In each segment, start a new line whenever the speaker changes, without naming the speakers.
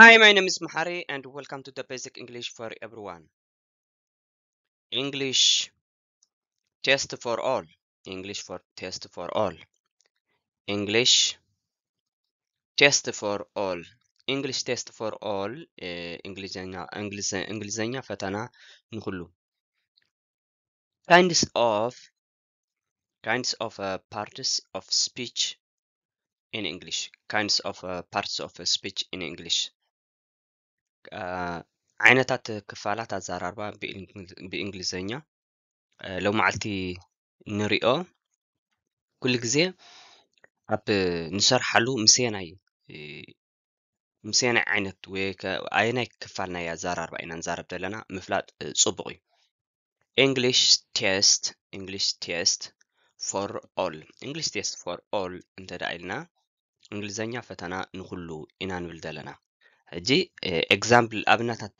Hi, my name is Mahari and welcome to the basic English for everyone. English test for all. English for test for all. English test for all. English test for all. Eh, English English. Fatana ንኩሉ kinds of kinds of uh, parts of speech in English. Kinds of uh, parts of uh, speech in English. ዓይነታት ክፋላት ኣዘራርባ ብእንግሊዝኛ ለው መዓልቲ ንሪኦ ኩሉ ግዜ ኣብ ንሰርሓሉ ምሴናይ ምሴናይ ዓይነት ወይ ኣየናይ ክፋል ናይ ኣዘራርባ ኢና ንዛረብ ዘለና ምፍላጥ ፅቡቅ እዩ ኢንግሊሽ ቴስት ኢንግሊሽ ቴስት ፎር ኦል ኢንግሊሽ ቴስት ፎር ኦል እንተዳ ኢልና እንግሊዘኛ ፈተና ንኩሉ ኢና ንብል ዘለና ሕጂ ኤግዛምፕል ኣብነታት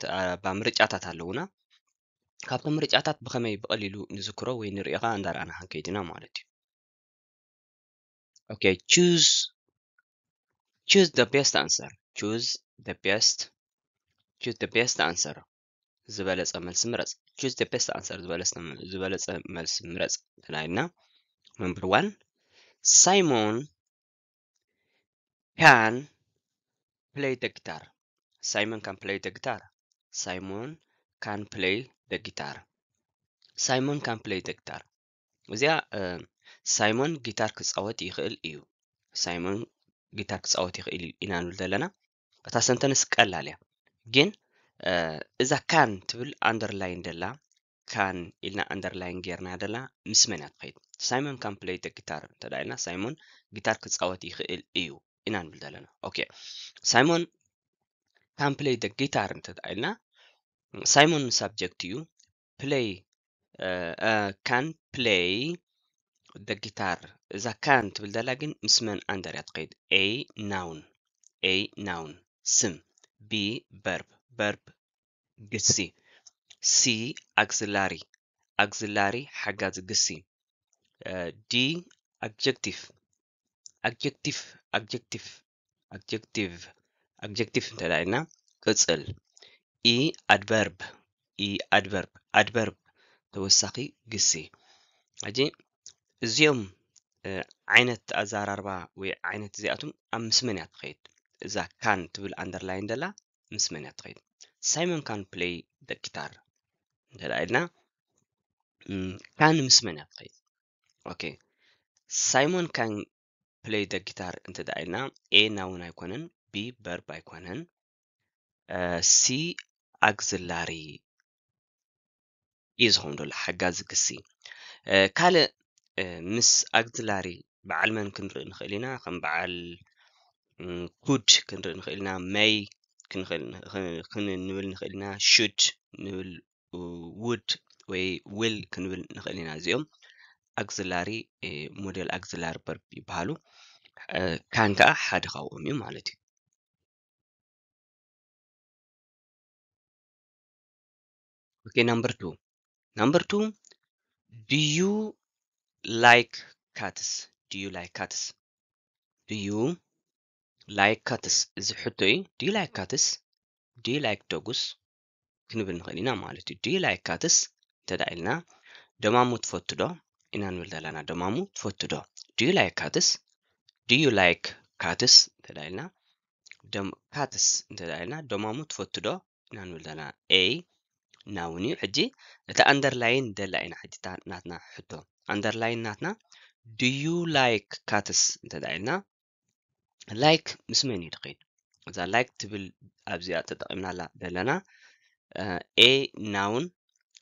ምርጫታት ኣለውና ካብቶም ምርጫታት ብኸመይ ብቐሊሉ ንዝክሮ ወይ ንሪኢኻ እንዳረኣና ክንከይድ ኢና ማለት እዩ
ኦኬ ቹዝ ቹዝ ደ ቤስት ኣንሰር ቹዝ ደ ቤስት ቹዝ ደ ቤስት ኣንሰር ዝበለፀ
መልሲ ምረፅ ቹዝ ደ ቤስት ኣንሰር ዝበለፀ መልሲ ምረፅ ተላይና ነምበር ዋን ሳይሞን ካን ፕሌይ ደ ጊታር Simon can play the guitar. Simon can play the guitar. Simon can play the guitar. እዚኣ ሳይሞን ጊታር ክፃወት ይኽእል እዩ ሳይሞን ጊታር ክፃወት ይኽእል እዩ ኢና ንብል ዘለና እታ ሰንተንስ ቀላል እያ ግን እዛ ካን ትብል ኣንደርላይን ደላ ካን ኢልና ኣንደርላይን ጌርና ደላ ምስ መን تقيد. Simon can play the guitar. تدعينا Simon guitar ሳይሞን ጊታር ክፃወት ይኽእል እዩ ኢና ንብል ዘለና ኦኬ Uh, uh, can play the guitar እንት እና ሳይሞን ሳብጀክት ዩ ፕሌይ ካን ፕሌይ ደ ጊታር እዛ ካን ትብል ዘላ ግን ምስ መን ኣንደር እያ ትኸይድ ኤ ናውን ኤ ናውን ስም ቢ በርብ በርብ ግሲ ሲ ኣግዝላሪ ኣግዝላሪ ሓጋዚ ግሲ ዲ ኣብጀክቲቭ ኣብጀክቲቭ ኣብጀክቲቭ ኣብጀክቲቭ ኣብጀክቲቭ እንተዳኢልና ቅፅል ኢ ኣድቨርብ ኢ ኣድቨርብ ኣድቨርብ ተወሳኺ ግሲ ሕጂ እዚኦም ዓይነት ኣዘራርባ ወይ ዓይነት እዚኣቶም ኣብ ምስ መን እያ ትኸይድ እዛ ካን ትብል ኣንደርላይን ደላ ምስ መን እያ ትኸይድ ሳይመን ካን ፕሌይ ደ ጊታር እንተዳ ኢልና ካን ምስ መን እያ ትኸይድ ኦኬ ሳይሞን ካን ፕሌይ ደ ጊታር እንተዳ ኢልና ኤ ናውን ኣይኮነን B verb ኣይኮነን ሲ ኣግዝላሪ እዩ ዝኸውን ዘሎ ሓጋዚ ክሲ ካልእ ምስ ኣግዝላሪ በዓል መን ክንርኢ ንኽእል ኢና ከም በዓል ኩድ ክንርኢ ንኽእል ኢና መይ ክንብል ንኽእል ኢና ሹድ ንብል ውድ ወይ ዊል ክንብል ንኽእል ኢና እዚኦም ኣግዝላሪ
ሞዴል ኣግዝላሪ በርብ ይበሃሉ ካን ከዓ ሓደ ካብኦም እዩ ማለት እዩ Okay, number two. Number two, do you like
cats? Do you like cats? Do you like cats? እዚ ሕቶ እዩ do you like cats? do you like dogs? ክንብል ንኽእል ኢና ማለት እዩ do you like cats? እንተዳ ኢልና ደማሙ ትፈቱ ዶ ኢና ንብል ዘለና ደማሙ ትፈቱ ዶ do you like cats? do you like cats? እንተዳ ኢልና ካትስ እንተዳ ኢልና ደማሙ ትፈቱ ዶ ኢና ንብል ዘለና ኤ ናውን እዩ ሕጂ እቲ ኣንደርላይን ደላ ኢና ሕጂ ናትና ሕቶ ኣንደርላይን ናትና ድዩ ላይክ ካትስ እንተዳ ኢልና ላይክ ምስ መን እዩ ድኸይድ እዛ ላይክ ትብል ኣብዚኣ ተጠቂምናላ ዘለና ኤ ናውን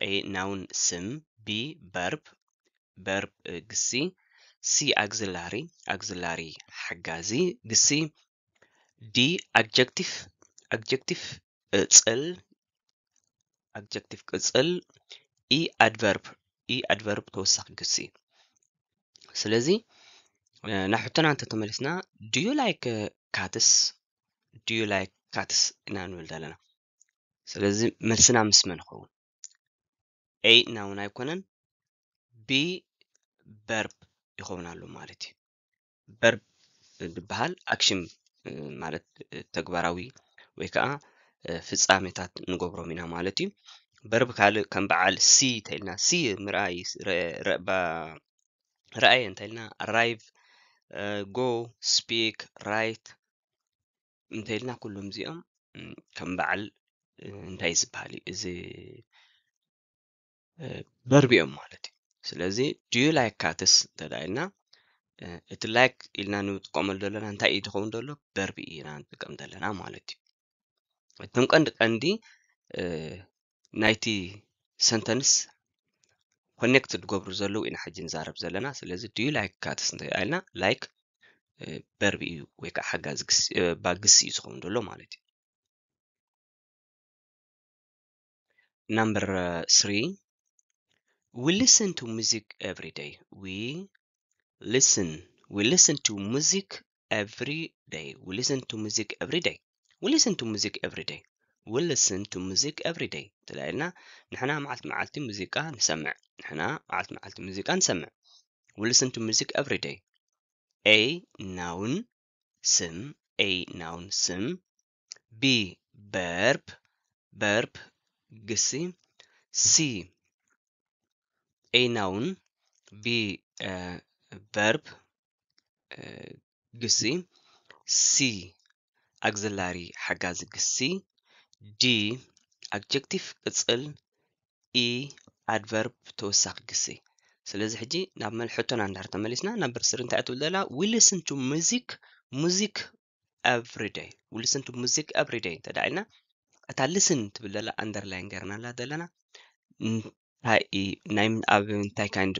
ኤ ናውን ስም ቢ በርብ በርብ ግሲ ሲ ኣግዝላሪ ኣግዝላሪ ሓጋዚ ግሲ ዲ ኣድጀክቲቭ ኣድጀክቲቭ እፅል ኣድጀክቲቭ ቅፅል ኢ ኣድቨርብ ኢ ኣድቨርብ ተወሳኺ ክሲ ስለዚ ናብ ሕቶና እንተተመሊስና ድዩ ላይክ ካትስ ድዩ ላይክ ካትስ ኢና ንብል ዘለና ስለዚ መልስና ምስ መን ይኸውን ኤ ናውን ኣይኮነን ቢ በርብ ይኸውን ኣሎ ማለት እዩ በርብ ዝበሃል ኣክሽን ማለት ተግባራዊ ወይ ከዓ ፍጻሜታት ንገብሮም ኢና ማለት እዩ በርብ ካልእ ከም በዓል ሲ እንተኢልና ሲ ምርኣይ ረአየ እንተኢልና ኣራይቭ ጎ ስፒክ ራይት እንተኢልና ኩሎም እዚኦም ከም በዓል እንታይ ዝበሃል እዩ እዚ በርቢ እዮም ማለት እዩ ስለዚ ድዩ ላይክ ካትስ እንተዳኢልና እቲ ላይክ ኢልና ንጥቀመሉ ዘለና እንታይ እዩ ዝኸውን ዘሎ በርቢ ኢና ንጥቀም ዘለና ማለት እዩ እቶም ቀንዲ ቀንዲ ናይቲ ሰንተንስ ኮኔክት ትገብሩ ዘለዉ ኢና ሕጂ ንዛረብ ዘለና ስለዚ ድዩ ላይክ ካትስ እንተ ኢልና ላይክ በርቢ እዩ ወይ ከዓ ሓጋዝ ባግስ እዩ ዝኸውን ዘሎ ማለት እዩ ናምበር 3 ዊ ሊስን ቱ ሙዚክ ኤቭሪ ደይ ሊስን ዊ ሊስን ቱ ሙዚክ ኤቭሪ ደይ ዊ ሊስን ቱ ሙዚክ ኤቭሪ ደይ we listen to music every day we listen to music every day تلاقينا نحنا معلت معلت موزيقى نسمع نحنا معلت معلتي موزيقى نسمع we listen to music every day a noun sim. a noun sim. b verb verb ግሲ c a noun b uh, verb uh, ግሲ c ኣግዘላሪ ሓጋዚ ግሲ d ኣብጀክቲቭ ቅፅል e ኣድቨርብ ተወሳኺ ግሲ ስለዚ ሕጂ ናብ መልሕቶና እንዳር ተመሊስና ናብ ብርስር እንታይ እትብል ዘላ ዊልስን ቱ ሙዚክ ሙዚክ ኤቭሪደይ ዊልስን ቱ ሙዚክ ኤቭሪደይ እንተዳ ኢልና እታ ልስን ትብል ዘላ ኣንደርላይን ገርናላ ዘለና ናይ ኣብ እንታይ ካይንድ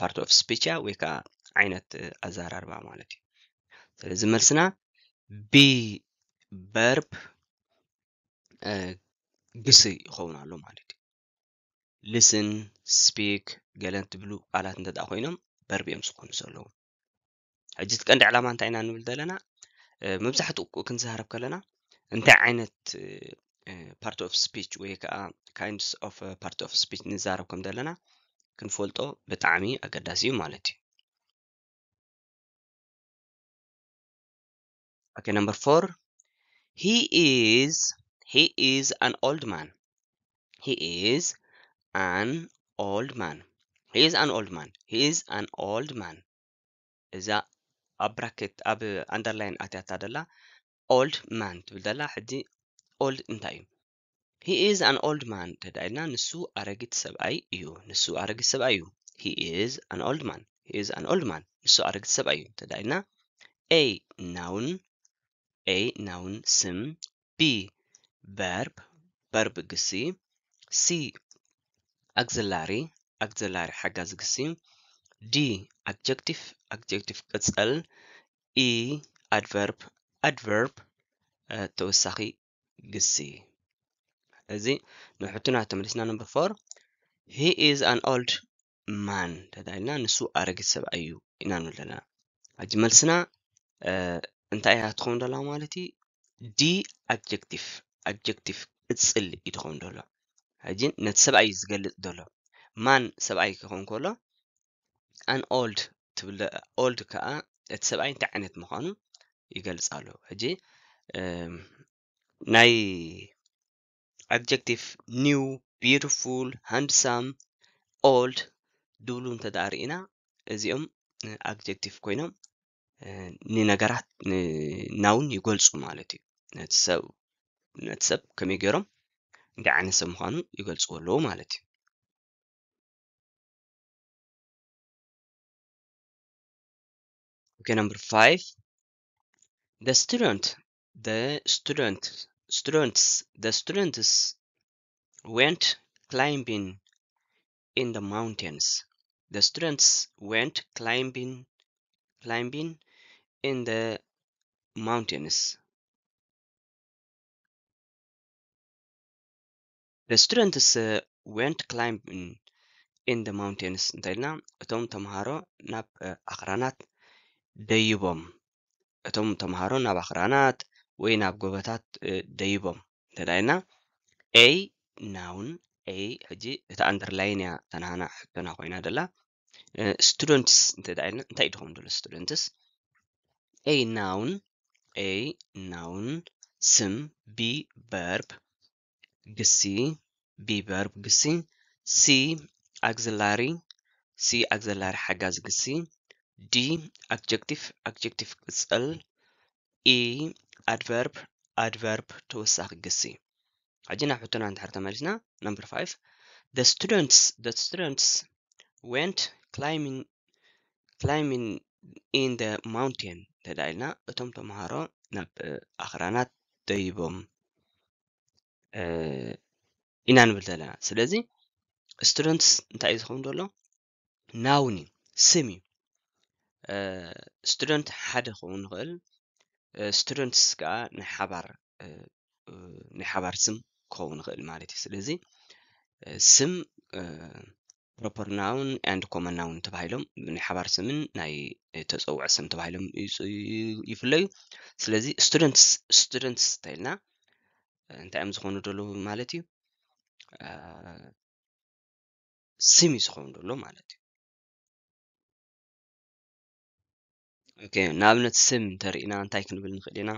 ፓርት ኦፍ ስፒች ወይ ከዓ ዓይነት ኣዘራርባ ማለት እዩ ስለዚ መልስና ቢ በርብ ግስ ይኸውን ኣሎ ማለት እዩ ልስን ስፒክ ገለ እንትብሉ ቃላት እንተ ኮይኖም በርብ እዮም ዝኾኑ ዘለዉ ሕጂ እቲ ቀንዲ ዕላማ እንታይ ኢና ንብል ዘለና መብዛሕትኡ ክንዛረብ ከለና እንታይ ዓይነት ፓርት ኦፍ ስፒች ወይ ከዓ ካይንድስ
ኦፍ ፓርት ኦፍ ስፒች ንዛረብ ከም ዘለና ክንፈልጦ ብጣዕሚ ኣገዳሲ እዩ ማለት እዩ okay number four he is he is an old man he
is an old man he is an old man he is an old man እዛ ኣብ ብራኬት ኣብ ኣንደርላይን ኣትያታ ደላ ኦልድ ማን ትብል ደላ ሕጂ ኦልድ እንታይ እዩ ሂ ኢዝ ኣን ኦልድ ማን ተዳኢልና ንሱ ኣረጊት ሰብኣይ እዩ ንሱ ኣረጊት ሰብኣይ እዩ ሂ ኢዝ ኣን ኦልድ ማን ሂ ኢዝ ኣን ኦልድ ማን ንሱ ኣረጊት ሰብኣይ እዩ ተዳኢልና ኤ ናውን a. Noun sim B. Verb verb gsi C. Auxiliary auxiliary hagaz ግሲ D. Adjective adjective katsal. E. Adverb adverb ተወሳኺ ግሲ እዚ ንሕቱና ተመሊስና ነምበር ፎር ሂ ኢዝ ኣን ኦልድ ማን ተታኢልና ንሱ ኣረጊት ሰብኣይ እዩ ኢና ንብለና ኣጂ መልስና እንታይ እያ ትኸውን ደላ ማለት እዩ ዲ ኣብጀክቲቭ ኣብጀክቲቭ ቅፅል እዩ ትኸውን ደሎ ሕጂ ነቲ ሰብኣይ ዝገልፅ ደሎ ማን ሰብኣይ ክኸውን ከሎ ኣን ኦልድ ትብል ኦልድ ከዓ እቲ ሰብኣይ እንታይ ዓይነት ምዃኑ ይገልፅ ኣሎ ሕጂ ናይ ኣድጀክቲቭ ኒው ቢዩቲፉል ሃንድሳም ኦልድ ድብሉ እንተዳሪእና እዚኦም ኣድጀክቲቭ ኮይኖም ንነገራት ናውን ይገልፁ ማለት
እዩ ነቲ ሰብ ነቲ ሰብ ከመይ ገይሮም እንታይ ዓይነት ሰብ ምዃኑ ይገልፅዎ ኣለዎ ማለት እዩ Okay, number five. The student,
the student, students, the students went climbing in the mountains. The students went climbing, climbing in the
mountains. the students uh,
went climbing in the mountains እንተኢልና እቶም ተምሃሮ ናብ ኣኽራናት uh, ደይቦም እቶም ተምሃሮ ናብ ኣኽራናት ወይ ናብ ጎበታት uh, ደይቦም እንተዳኢልና ኤ ናውን ኤ ሕጂ እታ ኣንደርላይን እያ ተናሃና ሕቶና ኮይና ደላ ስቱደንትስ እንተዳኢልና እንታይ ስቱደንትስ a noun a noun sim b verb gsi b verb gsi c auxiliary c auxiliary hagaz gsi d adjective adjective قصل e adverb adverb توسخ gsi عجينا حطونا عند حرت مالتنا number 5 the students the students went climbing climbing in the mountain tadaelna እቶም ተምሃሮ ናብ ኣኽራናት ደይቦም ኢና ንብል ዘለና ስለዚ ስቱደንትስ እንታይ እዩ ዝኸውን ዘሎ ናውን እዩ ስም እዩ ስቱደንት ሓደ ክኸውን ንኽእል ስቱደንትስ ከዓ ናይ ሓባር ስም ክኸውን ንኽእል ማለት እዩ ስለዚ ስም ፕሮፐር ናውን ኤንድ ኮመን ናውን ተባሂሎም ናይ ሓባር ስምን ናይ ተፀውዒ ስም ተባሂሎም ይፍለዩ ስለዚ ስቱደንትስ ስቱደንትስ እንተኢልና እንታይ እዮም ዝኾኑ ደሎ ማለት እዩ
ስም እዩ ዝኸውን ደሎ ማለት እዩ ንኣብነት ስም እንተርኢና እንታይ ክንብል ንኽእል ኢና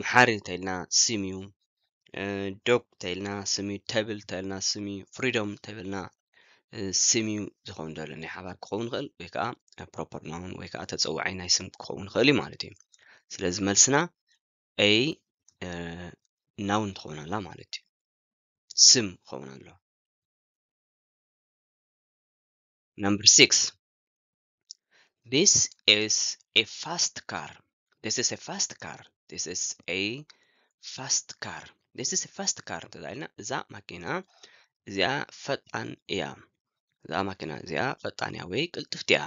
መሓሪ እንተኢልና ስም እዩ ዶግ እንተኢልና ስም እዩ ተብል እንተኢልና ስም እዩ ፍሪዶም እንተይብልና ስምዩ ዝኸውን ዘሎ ናይ ሓባር ክኸውን ይኽእል ወይ ከዓ ፕሮፐር ናውን ወይ ከዓ ተፀዋዒ ናይ ስም ክኸውን ይኽእል እዩ ማለት እዩ ስለዚ መልስና
ኤ ናውን ትኸውን ኣላ ማለት እዩ ስም ክኸውን ኣለዋ Number six. This is a fast car. This is a fast car. This
is a fast car. This is a fast car. تدعينا إذا ماكينة إذا فتان إيا እዛ ማኪና እዚኣ ፈጣንያ ወይ ቅልጥፍቲ እያ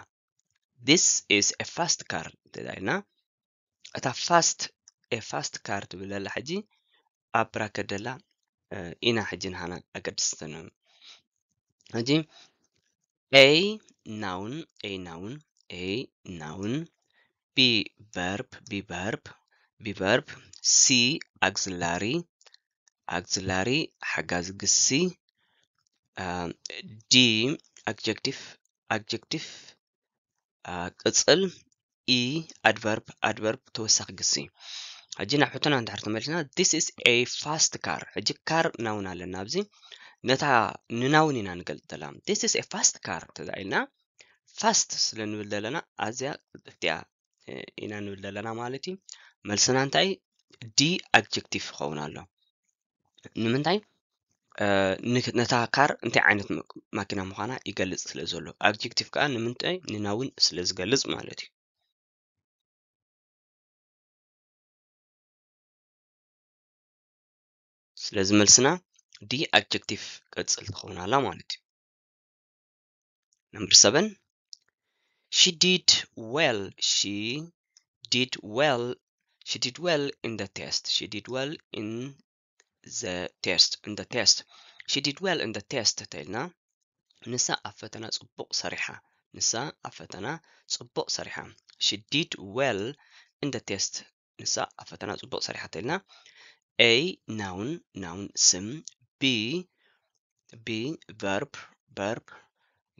ዲስ ኢዝ ኤ ፋስት ካር እንተዳኢልና እታ ፋስት ኤ ፋስት ካር ትብለላ ሕጂ ኣብ ብራከት ኢና ሕጂ ንሃና ኣገድስትን ሕጂ ኤ ናውን ኤ ናውን ኤ ናውን ቢ ቨርብ ቢ ቨርብ ቢ ቨርብ ሲ ኣግዝላሪ ኣግዝላሪ ግሲ ዲ አድጀክቲቭ አድጀክቲቭ ቅፅል ኢ አድቨርብ አድቨርብ ተወሳኺ ግሲ ሕጂ ናብ ሕቶና እንድሕር ተመሊስና ዲስ ኢስ ኤ ፋስት ካር ሕጂ ካር ናውን ኣለና ኣብዚ ነታ ንናውን ኢና ንገልፅ ዘለና ዲስ ኢስ ኤ ፋስት ካር ተዛኢልና ፋስት ስለ ንብል ዘለና ኣዝያ ቅልጥፍቲ ኢና ንብል ዘለና ማለት እዩ መልስና እንታይ ዲ ኣድጀክቲቭ ይኸውን ኣሎ ንምንታይ ነታ ካር እንታይ ዓይነት ማኪና ምዃና ይገልፅ ስለ ዘሎ ኣብጀክቲቭ ከዓ ንምንታይ ንናውን
ስለ ዝገልፅ ማለት እዩ ስለዚ መልስና ዲ ኣብጀክቲቭ ቅፅል ትኸውን ኣላ ማለት እዩ ነምበር ሰቨን
ሺ ዲድ ዌል ሺ ዲድ ዌል ሺ ዲድ ዌል ኢን ደ ቴስት ሺ ዲድ ዌል ኢን the-test in the test. She did well in the test tagħna. Nisa Afatana ana sariha. Nisa Afatana ana sariha. She did well in the test. Nisa Afatana ana sariha sariħa A noun, noun sim. B B verb, verb.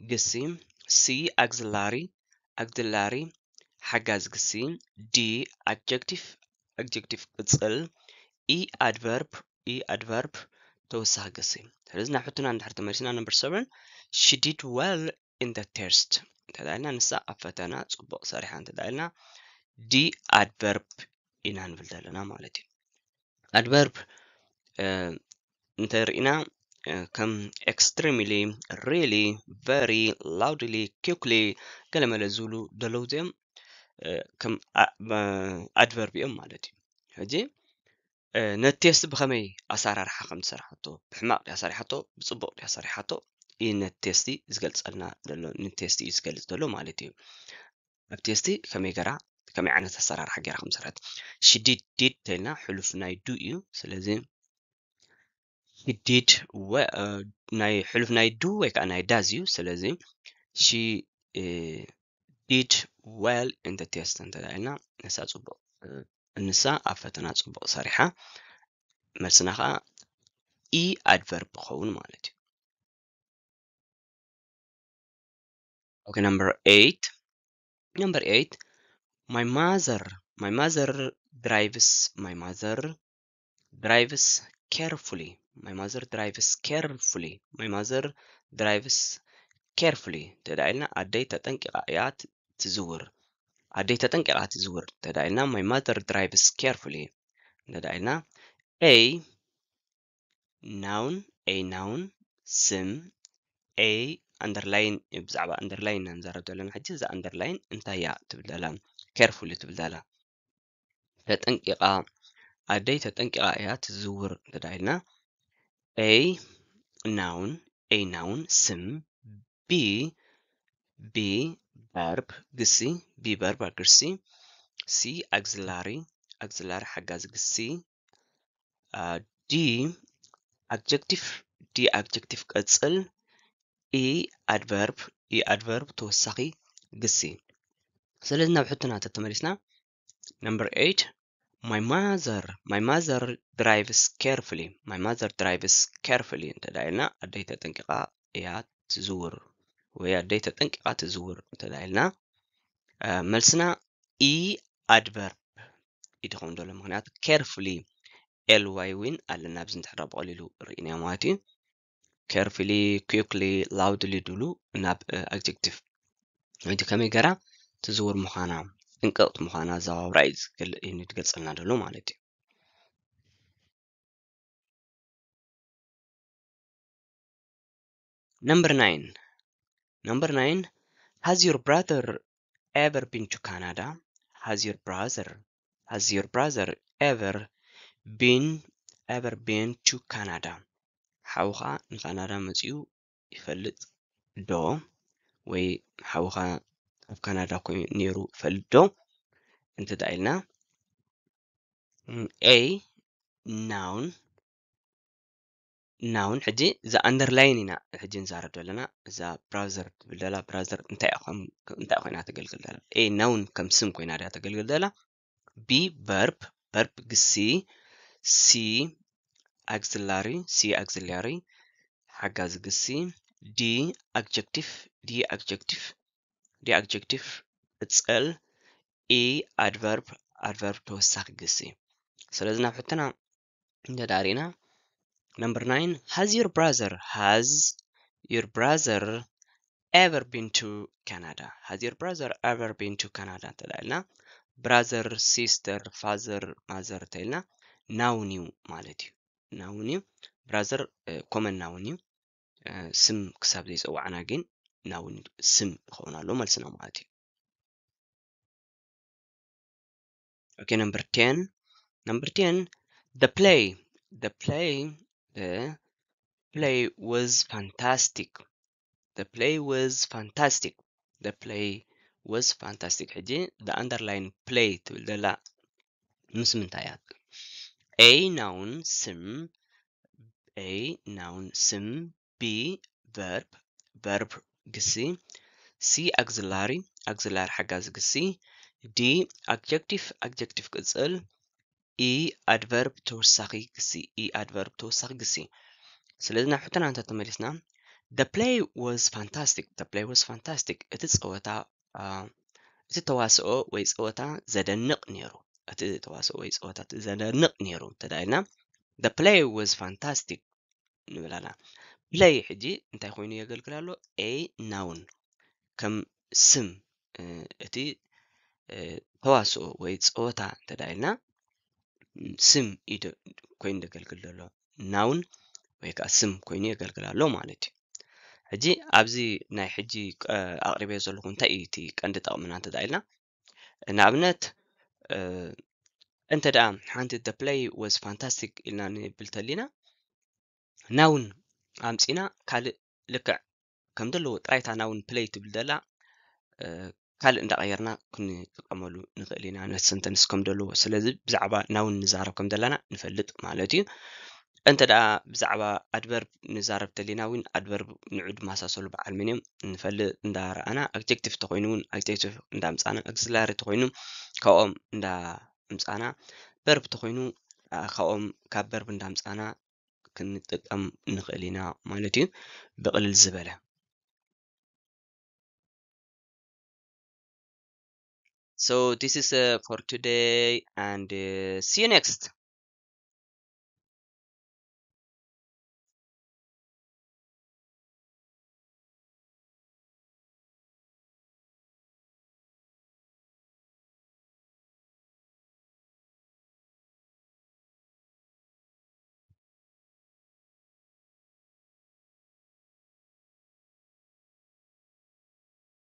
Gisim. C auxiliary, auxiliary. Hagaz gisim. D adjective, adjective itself. E adverb i adverb ተወሳኺ ስለዚ ናብ እንድሕር ተመሊስና ነምበር ሰብን ሺ ዲድ ዌል ኢን ደ ቴስት እንተዳኢልና ንሳ ኣብ ፈተና ፅቡቕ ሰሪሓ እንተዳኢልና ዲ ኣድቨርብ ኢና ንብል ዘለና ማለት እዩ ኣድቨርብ እንተርኢና ከም ኤክስትሪምሊ ሪሊ ቨሪ ላውድሊ ኪክሊ ገለመለ ዝብሉ ደለው እዚኦም ከም ኣድቨርብ እዮም ማለት እዩ ሕጂ ነቲ የስቲ ብኸመይ ኣሰራርሓ ከም ዝሰራሓቶ ብሕማቕ ድያሰሪሓቶ ብፅቡቕ ድያሰሪሓቶ እዩ ነቲ ቴስቲ ዝገልፀልና ዘሎ ንቴስቲ እዩ ዝገልፅ ዘሎ ማለት እዩ ኣብ ቴስቲ ከመይ ገራ ከመይ ዓይነት ኣሰራርሓ ገይራ ከም ዝሰረት ሽዲድ ዲድ ተይልና ሕሉፍ ናይ ዱ እዩ ስለዚ ሽዲድ ናይ ሕሉፍ ናይ ዱ ወይ ከዓ ናይ ዳዝ እዩ ስለዚ ሺ ዲድ ዌል ኢን ቴስት እንተዳ ኢልና ነሳ ፅቡቕ ንሳ ኣብ ፈተና
ፅቡቅ ሰሪሓ መልስና ከዓ ኢ ኣድቨርብ ክኸውን ማለት እዩ ኦኬ ነምበር ኤይት ነምበር My mother drives. ማይ ማዘር ድራይቭስ
ማይ ማዘር ድራይቭስ ኬርፉሊ ማይ ማዘር ድራይቭስ ኬርፉሊ ማይ ማዘር ድራይቭስ ኬርፉሊ ተዳ ኢልና عديتا تنقلعات زور تدعينا my mother drives carefully تدعينا a noun a noun sim a underline بزعبة underline نزارب دولنا حجي زا underline انتايا تبدالا carefully تبدالا تتنقيقا عديتا تنقيقا ايا تزور تدعينا a noun a noun sim b b verb ግሲ be verb ግሲ ሲ auxiliary auxiliary ሓጋዚ ግሲ ዲ adjective ዲ adjective ቀጽል ኢ adverb ኢ adverb ተወሳኺ ግሲ ስለዚ ናብ ሕቶና ተተመሊስና ነምበር 8 my mother my mother drives carefully my mother drives carefully እንተዳ ኢልና ኣደይ ተጠንቂቓ እያ ትዝውር ወይ ተጠንቂቃ ትዝውር ተላኢልና መልስና ኢ ኣድቨርብ እዩ ድኸውን ዘሎ ምክንያቱ ኬርፍሊ ኤልዋይ እውን ኣለና ኣብዚ ንድሕራ ብቐሊሉ ርኢናዮ ማለት እዩ ኬርፍሊ ኩክሊ ላውድሊ ድሉ ናብ ኣድጀክቲቭ ወይ ከመይ
ገራ ትዝውር ምዃና ጥንቀቕቲ ምዃና ዘባብራ እዩ ዝገልእ እዩ ንትገልፀልና ደሎ ማለት እዩ ነምበር ናይን Number nine, has your brother
ever been to Canada? Has your brother, has your brother ever been, ever been to Canada? حوها نفانادا مزيو يفلت دو وي حوها في كندا كوي نيرو فلت دو انت دايلنا A noun እና እውን ሕጂ እዛ ኣንደርላይን ኢና ሕጂ ንዛረዶ ኣለና እዛ ብራውዘር ትብል ዘላ ብራውዘር እንታይ ኮይና ተገልግል ዘላ ኤ ናውን ከም ስም ኮይና ድያ ተገልግል ዘላ ቢ በርፕ በርፕ ግሲ ሲ ኣግዝላሪ ሲ ኣግዝላሪ ሓጋዚ ግሲ ዲ ኣብጀክቲቭ ዲ ኣብጀክቲቭ ዲ ኣብጀክቲቭ ቅፅል ኢ ኣድቨርብ ኣድቨርብ ተወሳኺ ግሲ ስለዚ ናብ ሕትና እንተዳሪእና Number nine, has your brother, has your brother ever been to Canada? Has your brother ever been to Canada? ትላልና ብራዘር ሲስተር ፋዘር ማዘር ትልና ናውኒው ማለት እዩ ናውኒው ብራዘር ኮመን ናውኒው
ስም ክሳብ ዘይፀዋዕና ግን ናውን ስም ይኸውን ኣሎ መልስና ማለት እዩ ኦኬ ነምበር ቴን ነምበር ቴን ደ ፕሌይ ደ ፕሌይ The play
was fantastic. The play was fantastic. The play was fantastic. ሕጂ the underline play ትብል ዘላ ምስ ምንታይ እያ? a noun sim a noun sim b verb verb ግሲ c auxiliary auxiliary ሓጋዚ ግሲ d adjective adjective ቅጽል ኢኣድቨርብ ተወሳኺ ግሲ ኢኣድቨርብ ተወሳኺ ግሲ ስለዚ ናብ ሕቶና እንተ ተመሊስና ደ ፕላይ ዋዝ ፋንታስቲክ ደ ፕላይ ዋዝ ፋንታስቲክ እቲ ፀወታ እቲ ተዋስኦ ወይ ፀወታ ዘደንቕ ነይሩ እቲ ተዋስኦ ወይ ፀወታ ዘደንቕ ነይሩ እንተዳኢልና ደ ፕላይ ዋዝ ፋንታስቲክ ንብላና ፕላይ ሕጂ እንታይ ኮይኑ የገልግል ኣሎ ኤ ናውን ከም ስም እቲ ተዋስኦ ወይ ፀወታ እንተዳኢልና ስም ኮይኑ ዘገልግል ዘሎ ናውን ወይ ከዓ ስም ኮይኑ የገልግል ኣሎ ማለት እዩ ሕጂ ኣብዚ ናይ ሕጂ ኣቅሪበ ዘለኩ እንታይ እዩ እቲ ቀንዲ ጠቕምና እንተ ኢልና ንኣብነት እንተ ደኣ ሓንቲ ደ ፕላይ ወዝ ፋንታስቲክ ኢልና ንብል ተሊና ናውን ኣምፂና ካልእ ልክዕ ከም ዘለዎ ጥራይታ ናውን ፕለይ ትብል ዘላ ካልእ እንዳቀየርና ክንጥቀመሉ ንኽእል ኢና ነቲ ሰንተንስ ከም ደለዎ ስለዚ ብዛዕባ ናውን ንዛረብ ከም ዘለና ንፈልጥ ማለት እዩ እንተ ደኣ ብዛዕባ ኣድቨርብ ንዛረብ ተሊና እውን ኣድቨርብ ንዑ ድማሳሰሉ በዓል መን እዮም ንፈልጥ እንዳረኣና ኣግጀክቲቭ ተኮይኑ እውን ኣግጀክቲቭ እንዳምፃና ኣግዚላሪ ተኮይኑ ካብኦም እንዳምፃና በርብ ተኮይኑ ካብኦም ካብ በርብ እንዳምፃና ክንጥቀም ንኽእል ኢና ማለት
እዩ ብቕልል ዝበለ so this is uh, for today and uh, see you next